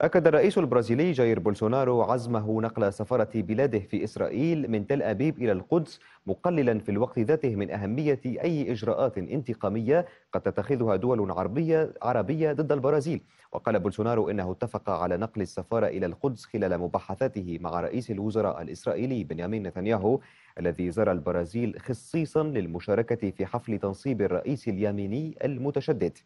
أكد الرئيس البرازيلي جاير بولسونارو عزمه نقل سفارة بلاده في إسرائيل من تل أبيب إلى القدس مقللا في الوقت ذاته من أهمية أي إجراءات انتقامية قد تتخذها دول عربية, عربية ضد البرازيل وقال بولسونارو إنه اتفق على نقل السفارة إلى القدس خلال مباحثاته مع رئيس الوزراء الإسرائيلي بنيامين نتنياهو الذي زار البرازيل خصيصا للمشاركة في حفل تنصيب الرئيس اليميني المتشدد